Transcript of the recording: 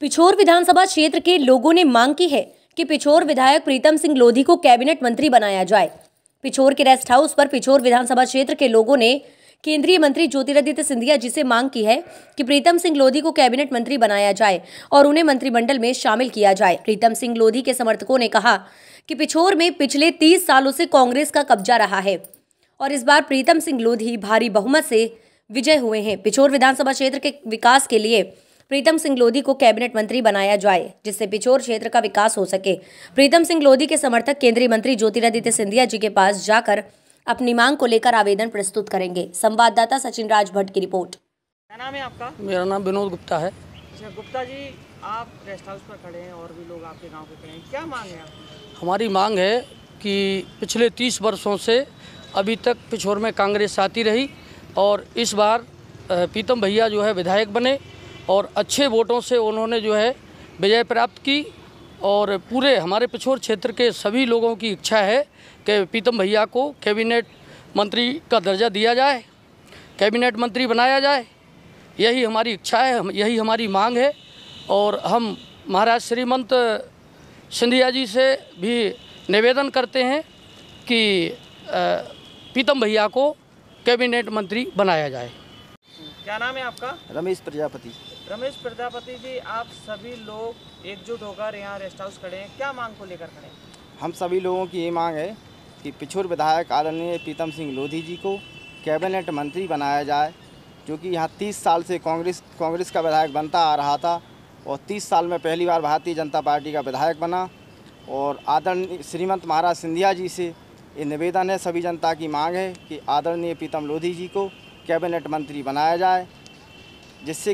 पिछोर विधानसभा क्षेत्र के लोगों ने मांग की है कि पिछोर विधायक प्रीतम सिंह लोधी को कैबिनेट मंत्री बनाया जाए पिछोर के रेस्ट हाउस पर पिछोर विधानसभा क्षेत्र के लोगों ने केंद्रीय मंत्री ज्योतिरादित्य सिंधिया जी से मांग की है कि प्रीतम सिंह लोधी को कैबिनेट मंत्री बनाया जाए और उन्हें मंत्रिमंडल में शामिल किया जाए प्रीतम सिंह लोधी के समर्थकों ने कहा कि पिछोर में पिछले तीस सालों से कांग्रेस का कब्जा रहा है और इस बार प्रीतम सिंह लोधी भारी बहुमत से विजय हुए हैं पिछोर विधानसभा क्षेत्र के विकास के लिए प्रीतम सिंह लोधी को कैबिनेट मंत्री बनाया जाए जिससे पिछोर क्षेत्र का विकास हो सके प्रीतम सिंह लोधी के समर्थक केंद्रीय मंत्री ज्योतिरादित्य सिंधिया जी के पास जाकर अपनी मांग को लेकर आवेदन प्रस्तुत करेंगे संवाददाता सचिन राज भट्ट की रिपोर्ट क्या नाम है आपका मेरा नाम विनोद गुप्ता है अच्छा, गुप्ता जी आप रेस्ट हाउस पर खड़े हैं और भी लोग आपके गांव के खड़े हैं क्या मांग है आपकी हमारी मांग है कि पिछले तीस वर्षों से अभी तक पिछोर में कांग्रेस आती रही और इस बार पीतम भैया जो है विधायक बने और अच्छे वोटों से उन्होंने जो है विजय प्राप्त की और पूरे हमारे पिछोर क्षेत्र के सभी लोगों की इच्छा है कि पीतम भैया को कैबिनेट मंत्री का दर्जा दिया जाए कैबिनेट मंत्री बनाया जाए यही हमारी इच्छा है यही हमारी मांग है और हम महाराज श्रीमंत सिंधिया जी से भी निवेदन करते हैं कि पीतम भैया को कैबिनेट मंत्री बनाया जाए क्या नाम है आपका रमेश प्रजापति रमेश प्रजापति जी आप सभी लोग एकजुट होकर यहाँ रेस्ट हाउस खड़े हैं क्या मांग को लेकर खड़े हम सभी लोगों की ये मांग है कि पिछुर विधायक आदरणीय प्रीतम सिंह लोधी जी को कैबिनेट मंत्री बनाया जाए जो कि यहाँ तीस साल से कांग्रेस कांग्रेस का विधायक बनता आ रहा था और तीस साल में पहली बार भारतीय जनता पार्टी का विधायक बना और आदरणीय श्रीमंत महाराज सिंधिया जी से ये निवेदन है सभी जनता की मांग है कि आदरणीय प्रीतम लोधी जी को कैबिनेट मंत्री बनाया जाए जिससे